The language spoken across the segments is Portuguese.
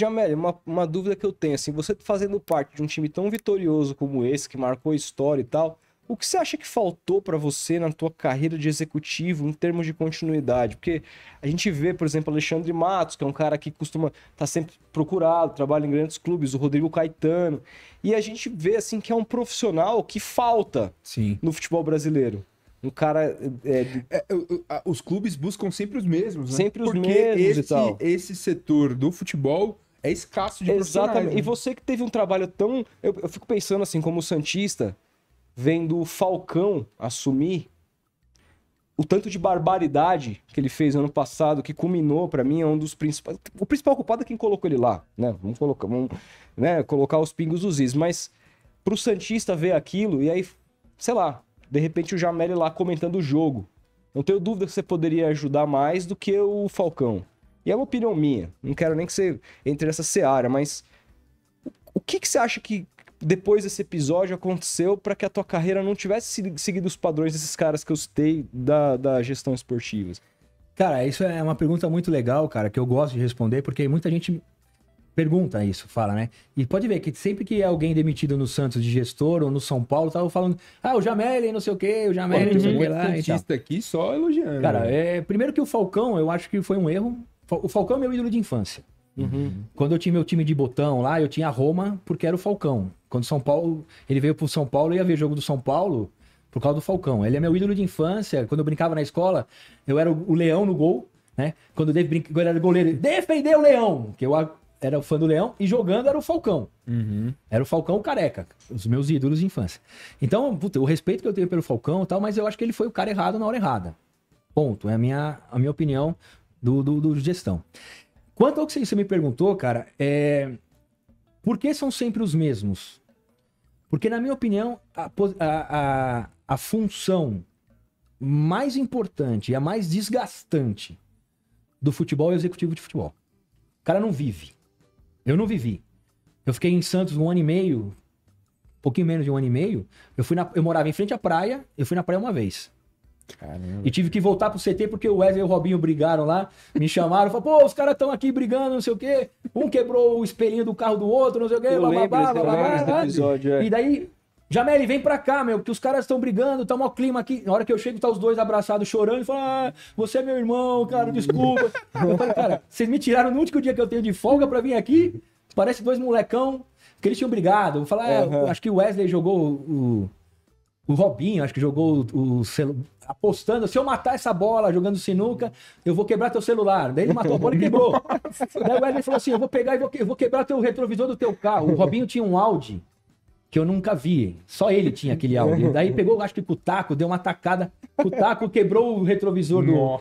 Jamel, uma, uma dúvida que eu tenho, assim, você fazendo parte de um time tão vitorioso como esse, que marcou a história e tal, o que você acha que faltou para você na tua carreira de executivo em termos de continuidade? Porque a gente vê, por exemplo, Alexandre Matos, que é um cara que costuma estar tá sempre procurado, trabalha em grandes clubes, o Rodrigo Caetano, e a gente vê assim que é um profissional que falta Sim. no futebol brasileiro. Um cara. É... É, os clubes buscam sempre os mesmos, né? Sempre os Porque mesmos esse, e tal. Esse setor do futebol é escasso de Exatamente. E né? você que teve um trabalho tão. Eu, eu, fico pensando assim, como Santista, vendo o Falcão assumir o tanto de barbaridade que ele fez ano passado, que culminou para mim, é um dos principais. O principal culpado é quem colocou ele lá, né? Vamos colocar, vamos, né? colocar os pingos dos is. Mas pro Santista ver aquilo e aí, sei lá, de repente o Jamel lá comentando o jogo. Não tenho dúvida que você poderia ajudar mais do que o Falcão. E é uma opinião minha. Não quero nem que você entre nessa seara, mas o que, que você acha que depois desse episódio aconteceu para que a tua carreira não tivesse seguido os padrões desses caras que eu citei da, da gestão esportiva? Cara, isso é uma pergunta muito legal, cara, que eu gosto de responder, porque muita gente pergunta isso, fala, né? E pode ver que sempre que é alguém demitido no Santos de gestor ou no São Paulo, tava falando, ah, o e não sei o quê, o Jamel Pô, não sei o que lá. aqui só elogiando. Cara, né? é, primeiro que o Falcão, eu acho que foi um erro, o Falcão é meu ídolo de infância. Uhum. Quando eu tinha meu time de botão lá, eu tinha Roma porque era o Falcão. Quando São Paulo, ele veio pro São Paulo, e ia ver jogo do São Paulo por causa do Falcão. Ele é meu ídolo de infância. Quando eu brincava na escola, eu era o leão no gol, né? Quando eu, brinca... eu era goleiro, defendeu o leão, que eu era fã do leão e jogando era o Falcão. Uhum. Era o Falcão careca, os meus ídolos de infância. Então, puta, o respeito que eu tenho pelo Falcão e tal, mas eu acho que ele foi o cara errado na hora errada. Ponto. É a minha, a minha opinião do, do, do gestão. Quanto ao que você me perguntou, cara, é... por que são sempre os mesmos? Porque, na minha opinião, a, a, a, função mais importante e a mais desgastante do futebol é o executivo de futebol. O cara não vive. Eu não vivi. Eu fiquei em Santos um ano e meio, um pouquinho menos de um ano e meio. Eu, fui na, eu morava em frente à praia, eu fui na praia uma vez. Caramba. E tive que voltar pro CT porque o Wesley e o Robinho brigaram lá, me chamaram, falaram, pô, os caras estão aqui brigando, não sei o quê. Um quebrou o espelhinho do carro do outro, não sei o quê, é. E daí, Jameli, vem pra cá, meu, que os caras estão brigando, tá mó clima aqui. Na hora que eu chego, tá os dois abraçados chorando e falam, ah, você é meu irmão, cara, desculpa. eu falei, cara, vocês me tiraram no último dia que eu tenho de folga pra vir aqui, parece dois molecão, que eles tinham brigado. Eu falei, é, ah, uhum. acho que o Wesley jogou o o Robinho, acho que jogou o, celular apostando, se eu matar essa bola jogando sinuca, eu vou quebrar teu celular. Daí ele matou a bola e quebrou. Daí o Wesley falou assim, eu vou pegar e vou, eu vou quebrar teu retrovisor do teu carro. O Robinho tinha um Audi que eu nunca vi. Só ele tinha aquele áudio. Daí pegou, acho que com o taco, deu uma tacada. O taco quebrou o retrovisor do.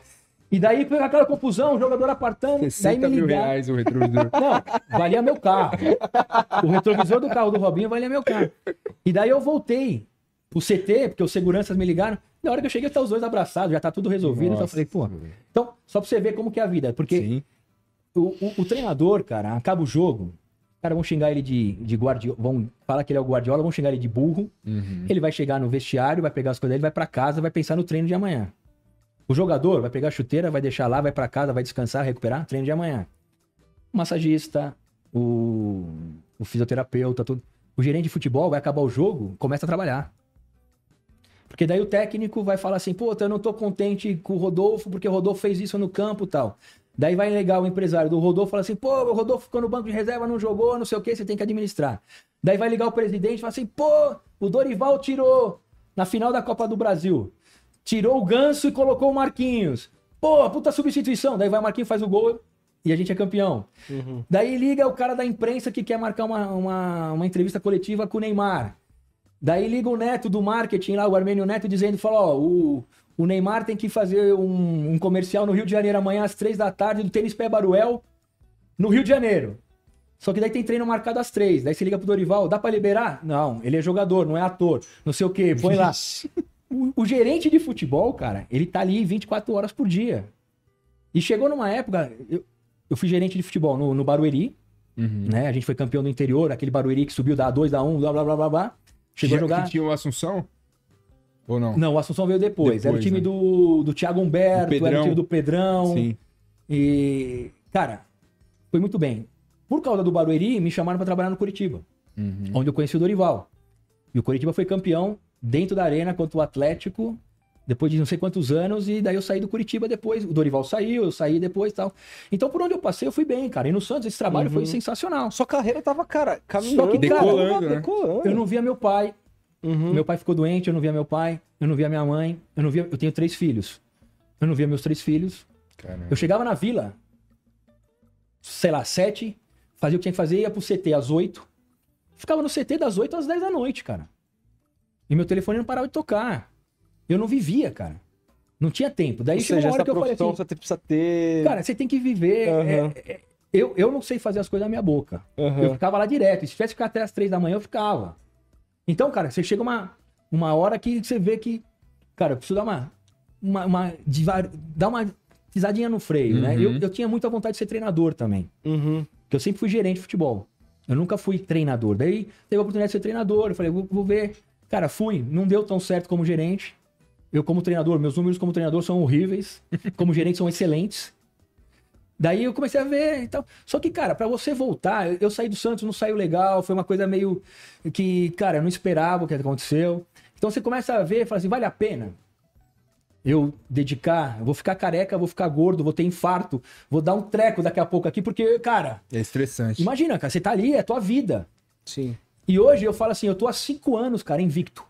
E daí foi aquela confusão, o jogador apartando. 60 mil reais o retrovisor. Não, valia meu carro. O retrovisor do carro do Robinho valia meu carro. E daí eu voltei pro CT, porque os seguranças me ligaram. Na hora que eu cheguei, tá os dois abraçados, já tá tudo resolvido. Nossa. Então eu falei, pô. Então, só pra você ver como que é a vida. Porque o, o, o, treinador, cara, acaba o jogo. Cara, vão xingar ele de, de guardiola. Vão falar que ele é o guardiola, vão xingar ele de burro. Uhum. Ele vai chegar no vestiário, vai pegar as coisas dele, vai para casa, vai pensar no treino de amanhã. O jogador vai pegar a chuteira, vai deixar lá, vai para casa, vai descansar, recuperar, treino de amanhã. O massagista, o, o fisioterapeuta, tudo. O gerente de futebol vai acabar o jogo, começa a trabalhar. Porque daí o técnico vai falar assim, pô, eu não tô contente com o Rodolfo, porque o Rodolfo fez isso no campo tal. Daí vai ligar o empresário do Rodolfo fala assim, pô, o Rodolfo ficou no banco de reserva, não jogou, não sei o que, você tem que administrar. Daí vai ligar o presidente e fala assim, pô, o Dorival tirou na final da Copa do Brasil. Tirou o Ganso e colocou o Marquinhos. Pô, puta substituição. Daí vai o Marquinhos, faz o gol e a gente é campeão. Uhum. Daí liga o cara da imprensa que quer marcar uma, uma, uma entrevista coletiva com o Neymar. Daí liga o neto do marketing lá, o Armênio Neto, dizendo: falou ó, o, o Neymar tem que fazer um, um, comercial no Rio de Janeiro amanhã às três da tarde do Tênis Pé Baruel, no Rio de Janeiro. Só que daí tem treino marcado às três. Daí você liga pro Dorival: dá para liberar? Não, ele é jogador, não é ator, não sei o quê, põe lá. O, o gerente de futebol, cara, ele tá ali 24 horas por dia. E chegou numa época, eu, eu fui gerente de futebol no, no Barueri, uhum. né? A gente foi campeão do interior, aquele Barueri que subiu da A2, da A1, blá, blá, blá, blá, blá. Chegou a jogar. Que tinha o Assunção? Ou não? Não, o Assunção veio depois. depois era o time né? do, do Thiago Humberto, era o time do Pedrão. Sim. E, cara, foi muito bem. Por causa do Barueri, me chamaram para trabalhar no Curitiba, uhum. onde eu conheci o Dorival. E o Curitiba foi campeão dentro da arena contra o Atlético depois de não sei quantos anos, e daí eu saí do Curitiba depois. O Dorival saiu, eu saí depois e tal. Então, por onde eu passei, eu fui bem, cara. E no Santos, esse trabalho uhum. foi sensacional. Sua carreira tava, cara, caminhando. Só que, decolando, né? decolando. Eu não via meu pai. Uhum. Meu pai ficou doente, eu não via meu pai. Eu não via minha mãe. Eu não via... Eu tenho três filhos. Eu não via meus três filhos. Caramba. Eu chegava na vila, sei lá, sete, fazia o que tinha que fazer, ia pro CT às oito. Ficava no CT das oito às dez da noite, cara. E meu telefone não parava de tocar. Eu não vivia, cara. Não tinha tempo. Daí Ou chegou uma hora que eu falei assim, você precisa ter... Cara, você tem que viver... Uhum. É, é, eu, eu não sei fazer as coisas na minha boca. Uhum. Eu ficava lá direto. Se tivesse que ficar até as três da manhã, eu ficava. Então, cara, você chega uma, uma hora que você vê que... Cara, eu preciso dar uma... uma, uma dar uma pisadinha no freio, uhum. né? Eu, uhum. eu tinha muita vontade de ser treinador também. Uhum. Porque eu sempre fui gerente de futebol. Eu nunca fui treinador. Daí teve a oportunidade de ser treinador. Eu falei, vou, vou ver. Cara, fui. Não deu tão certo como gerente. Eu, como treinador, meus números como treinador são horríveis, como gerente são excelentes. Daí eu comecei a ver e então... tal. Só que, cara, para você voltar, eu saí do Santos, não saiu legal, foi uma coisa meio que, cara, eu não esperava o que aconteceu. Então você começa a ver e fala assim: vale a pena eu dedicar? Eu vou ficar careca, vou ficar gordo, vou ter infarto, vou dar um treco daqui a pouco aqui, porque, cara. É estressante. Imagina, cara, você tá ali, é tua vida. Sim. E hoje eu falo assim: eu tô há cinco anos, cara, invicto.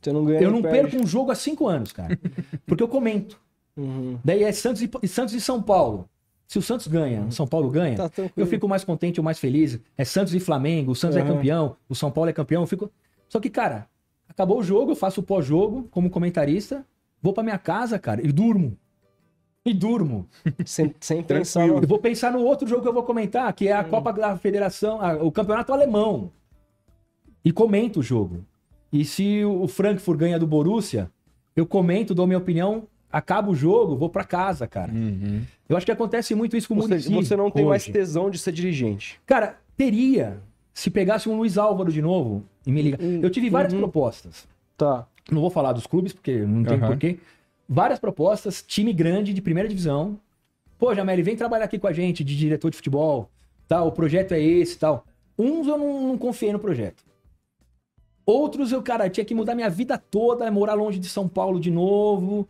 Você não ganha, eu não perco um jogo há cinco anos, cara. Porque eu comento. Uhum. Daí é Santos e, Santos e São Paulo. Se o Santos ganha, o uhum. São Paulo ganha, tá eu fico mais contente, eu mais feliz. É Santos e Flamengo, o Santos uhum. é campeão, o São Paulo é campeão, fico. Só que, cara, acabou o jogo, eu faço o pós-jogo como comentarista, vou para minha casa, cara, e durmo. E durmo. Sem, sem pensar. Eu vou pensar no outro jogo que eu vou comentar, que é a hum. Copa da Federação, a, o Campeonato Alemão. E comento o jogo. E se o Frankfurt ganha do Borussia, eu comento, dou minha opinião, acabo o jogo, vou para casa, cara. Uhum. Eu acho que acontece muito isso com o Você, você não tem hoje. mais tesão de ser dirigente. Cara, teria se pegasse um Luiz Álvaro de novo e me liga. Uhum. Eu tive várias uhum. propostas. Tá. Não vou falar dos clubes, porque não tem porquê. Várias propostas, time grande de primeira divisão. Pô, Jamel, vem trabalhar aqui com a gente de diretor de futebol. Tá, o projeto é esse tal. Uns eu não, não confiei no projeto. Outros eu, cara, tinha que mudar minha vida toda, né? morar longe de São Paulo de novo.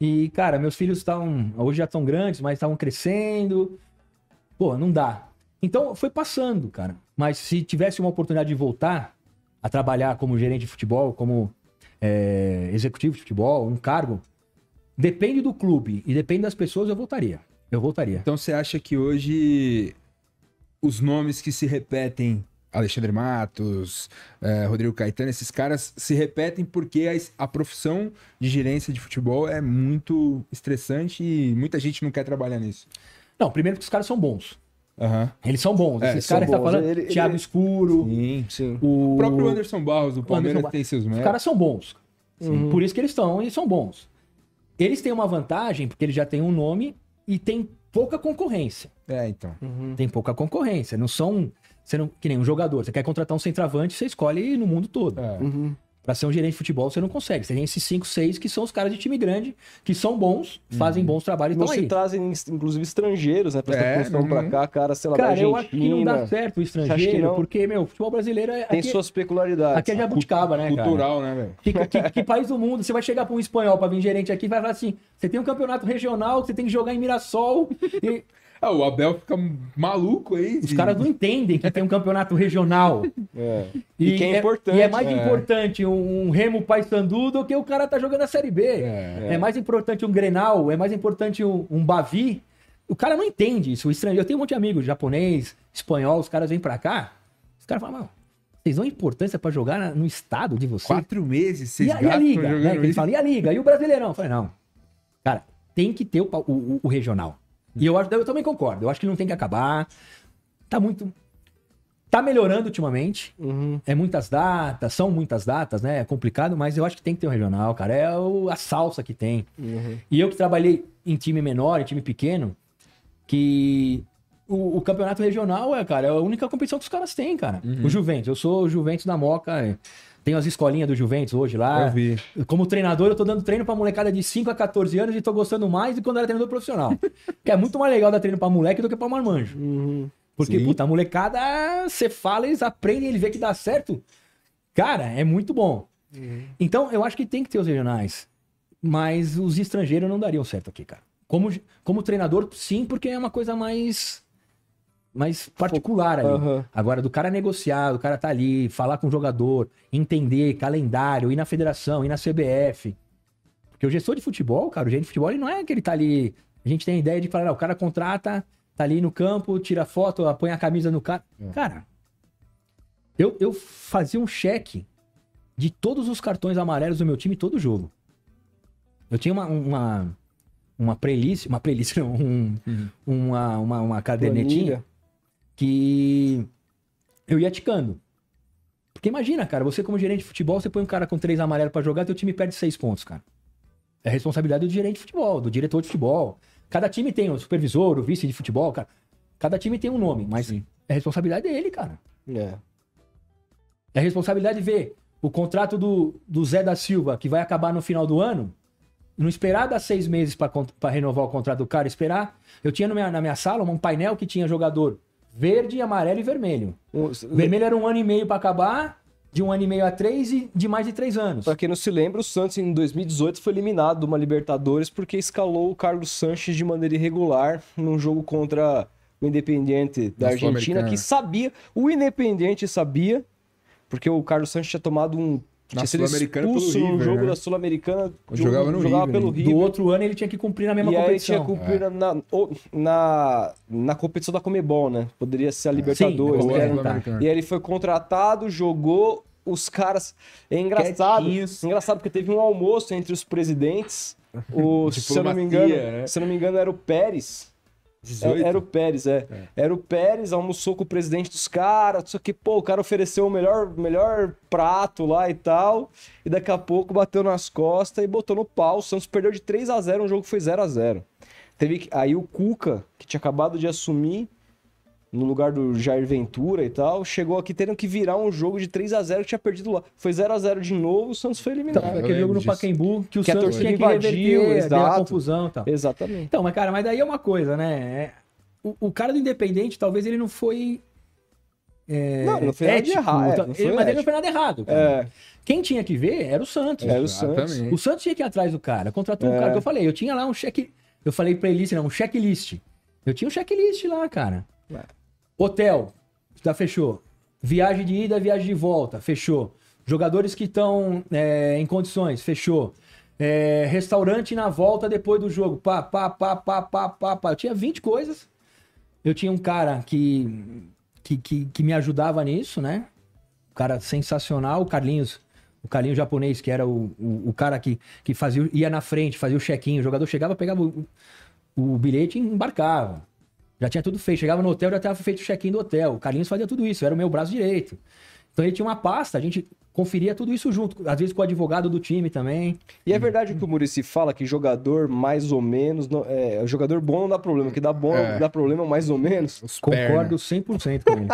E, cara, meus filhos estavam. Hoje já estão grandes, mas estavam crescendo. Pô, não dá. Então foi passando, cara. Mas se tivesse uma oportunidade de voltar a trabalhar como gerente de futebol, como é, executivo de futebol, um cargo, depende do clube e depende das pessoas, eu voltaria. Eu voltaria. Então você acha que hoje os nomes que se repetem Alexandre Matos, eh, Rodrigo Caetano, esses caras se repetem porque a, a, profissão de gerência de futebol é muito estressante e muita gente não quer trabalhar nisso. Não, primeiro que os caras são bons. Uhum. Eles são bons. É, caras que tá falando, ele, Thiago ele... Escuro, sim, sim. O... o... próprio Anderson Barros, do Palmeiras Anderson... tem seus méritos. Os caras são bons. Uhum. Por isso que eles estão e são bons. Eles têm uma vantagem, porque eles já têm um nome e tem pouca concorrência. É, então. Uhum. Tem pouca concorrência. Não são você não, que nem um jogador, você quer contratar um centroavante, você escolhe no mundo todo. É. Uhum. ser um gerente de futebol, você não consegue. Você tem esses 5, 6 que são os caras de time grande, que são bons, uhum. fazem bons trabalhos e Você aí. trazem, inclusive, estrangeiros, né? Pra essa é, construção uhum. pra cá, cara, sei lá, cara, da Argentina. Cara, eu acho que não dá certo o estrangeiro, porque, meu, o futebol brasileiro... É, Tem aqui, é- suas peculiaridades. Aqui é jabuticaba, né, Cultural, cara? né, velho? Que, que, que, país do mundo? Você vai chegar pra um espanhol pra vir gerente aqui e vai falar assim, você tem um campeonato regional, você tem que jogar em Mirassol... E... Ah, o Abel fica maluco aí. Os caras não entendem que tem um campeonato regional. É. E, e, que é, é, importante. E é mais é. importante um, Remo Remo Paysandu do que o cara tá jogando a Série B. É. é, mais importante um Grenal, é mais importante um, um Bavi. O cara não entende isso. O estrangeiro. Eu tenho um monte de amigos, japonês, espanhol, os caras vêm pra cá. Os caras falam, vocês dão importância para jogar no estado de vocês? Quatro meses, seis meses. e a liga, né? eles falam, e a liga? E o brasileirão? Eu falei, não. Cara, tem que ter o, o, o regional. E eu, acho, eu também concordo. Eu acho que não tem que acabar. Tá muito. Tá melhorando ultimamente. Uhum. É muitas datas, são muitas datas, né? É complicado, mas eu acho que tem que ter um regional, cara. É o, a salsa que tem. Uhum. E eu que trabalhei em time menor, em time pequeno, que o, o, campeonato regional é, cara, é a única competição que os caras têm, cara. Uhum. O Juventus. Eu sou o Juventus da Moca. É. Tem as escolinhas do Juventus hoje lá. Eu vi. Como treinador, eu tô dando treino pra molecada de 5 a 14 anos e tô gostando mais do que quando era treinador profissional. que é muito mais legal dar treino pra moleque do que pra marmanjo. Uhum. Porque, Sim. puta, a molecada, você fala, eles aprendem, eles vê que dá certo. Cara, é muito bom. Uhum. Então, eu acho que tem que ter os regionais. Mas os estrangeiros não dariam certo aqui, cara. Como, como treinador, sim, porque é uma coisa mais mais particular ali. Uhum. Agora, do cara negociar, do cara tá ali, falar com o jogador, entender calendário, ir na federação, ir na CBF. Porque o gestor de futebol, cara, o gerente de futebol, ele não é que ele tá ali. A gente tem a ideia de falar, não, o cara contrata, tá ali no campo, tira foto, põe a camisa no cara. É. Cara, eu, eu fazia um cheque de todos os cartões amarelos do meu time todo jogo. Eu tinha uma, uma uma playlist, uma playlist, um, uhum. uma, uma, uma cadernetinha, Planilha que eu ia ticando. Porque imagina, cara, você como gerente de futebol, você põe um cara com três amarelos para jogar, teu time perde seis pontos, cara. É responsabilidade do gerente de futebol, do diretor de futebol. Cada time tem o supervisor, o vice de futebol, cara. Cada time tem um nome, mas Sim. é responsabilidade dele, cara. É. É responsabilidade ver o contrato do, do Zé da Silva, que vai acabar no final do ano, não esperar dar seis meses para renovar o contrato do cara, esperar. Eu tinha minha, na minha sala um painel que tinha jogador verde, amarelo e vermelho. O vermelho era um ano e meio para acabar, de um ano e meio a três e de mais de três anos. Para quem não se lembra, o Santos em 2018 foi eliminado de uma Libertadores porque escalou o Carlos Sanches de maneira irregular num jogo contra o Independiente da Argentina, que sabia, o Independiente sabia, porque o Carlos Sanches tinha tomado um na Sul-Americana pelo River, jogo né? da Sul-Americana. Jogava no jogava River. Pelo né? River. Do outro ano ele tinha que cumprir na mesma e competição. Aí tinha que cumprir é. na, na, na, competição da Comebol, né? Poderia ser a é. Libertadores. Sim, né? E aí ele foi contratado, jogou, os caras... É engraçado, é engraçado porque teve um almoço entre os presidentes. O, se, eu não me engano, né? se eu não me engano, era o Pérez 18? É, era o Pérez, é. é. Era o Pérez, almoçou com o presidente dos caras, só que, pô, o cara ofereceu o melhor, melhor prato lá e tal. E daqui a pouco bateu nas costas e botou no pau. O Santos perdeu de 3 a 0 um jogo que foi 0 a 0 Teve Aí o Cuca, que tinha acabado de assumir, no lugar do Jair Ventura e tal, chegou aqui tendo que virar um jogo de 3 a 0 que tinha perdido lá. Foi 0 a 0 de novo, o Santos foi eliminado. Então, aquele jogo no disso. Pacaembu que o que Santos tinha que invadiu, reverter, a confusão e tal. Exatamente. Então, mas cara, mas daí é uma coisa, né? É, o, o cara do Independente, talvez ele não foi é, não, não foi nada ético, errado. ele, mas ele não foi nada errado. É. Quem tinha que ver era o Santos. Era o Santos. O Santos tinha que ir atrás do cara. Contratou é. um cara que eu falei. Eu tinha lá um cheque. Eu falei pra Elise, não, um checklist. Eu tinha um checklist lá, cara. É. Hotel, já fechou. Viagem de ida, viagem de volta, fechou. Jogadores que estão é, em condições, fechou. É, restaurante na volta depois do jogo, pá, pá, pá, pá, pá, pá, pá. Eu tinha 20 coisas. Eu tinha um cara que, que, que, que me ajudava nisso, né? Um cara sensacional, o Carlinhos. O Carlinhos japonês, que era o, o, o, cara que, que fazia, ia na frente, fazia o check-in. O jogador chegava, pegava o, o bilhete e embarcava. Já tinha tudo feito. Chegava no hotel, já estava feito o check-in do hotel. O Carlinhos fazia tudo isso, era o meu braço direito. Então ele tinha uma pasta, a gente conferia tudo isso junto, às vezes com o advogado do time também. E é verdade o que o Murici fala que jogador mais ou menos, não, é, jogador bom não dá problema, que dá bom é. dá problema mais ou menos. Os Concordo perna. 100% com ele.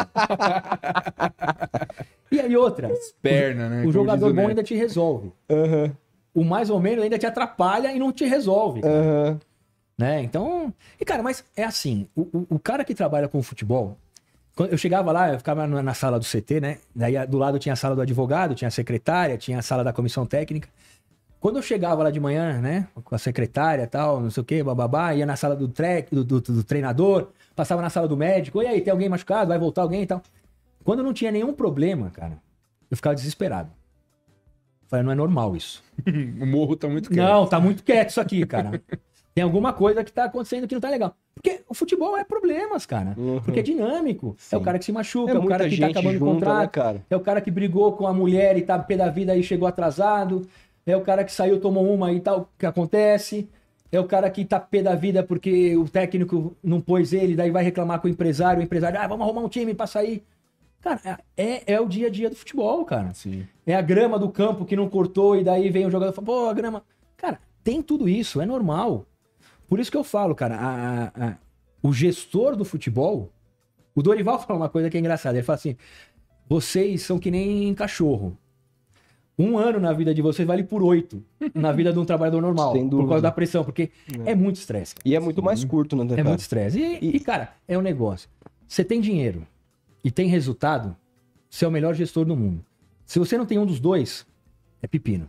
e aí outra, As perna, né? o jogador bom ainda te resolve. Uhum. O mais ou menos ainda te atrapalha e não te resolve. Uhum. Né? Então. E, cara, mas é assim: o, o, o cara que trabalha com futebol, quando eu chegava lá, eu ficava na, sala do CT, né? Daí do lado tinha a sala do advogado, tinha a secretária, tinha a sala da comissão técnica. Quando eu chegava lá de manhã, né, com a secretária tal, não sei o que, bababá, ia na sala do, tre do, do, do, treinador, passava na sala do médico, e aí, tem alguém machucado? Vai voltar alguém e tal. Quando não tinha nenhum problema, cara, eu ficava desesperado. falei, não é normal isso. o morro tá muito quieto. Não, tá muito quieto isso aqui, cara. Tem alguma coisa que tá acontecendo que não tá legal. Porque o futebol é problemas, cara. Uhum. Porque é dinâmico. É Sim. É o cara que se machuca, é, é o cara que tá acabando junta, o né, contrato. Né, é o cara que brigou com a mulher e tá pé da vida e chegou atrasado. É o cara que saiu, tomou uma e tal, que acontece. É o cara que tá pé da vida porque o técnico não pôs ele, daí vai reclamar com o empresário, o empresário, ah, vamos arrumar um time pra sair. Cara, é, é o dia a dia do futebol, cara. Sim. É a grama do campo que não cortou e daí vem o jogador e fala, pô, a grama. Cara, tem tudo isso, é normal. Por isso que eu falo, cara, a, a, a, o gestor do futebol, o Dorival fala uma coisa que é engraçada. Ele fala assim: vocês são que nem cachorro. Um ano na vida de vocês vale por oito na vida de um trabalhador normal, por causa da pressão, porque é, é muito estresse. E é muito mais curto, não né, é? É muito estresse. E, e... e, cara, é um negócio. Você tem dinheiro e tem resultado, você é o melhor gestor do mundo. Se você não tem um dos dois, é pepino.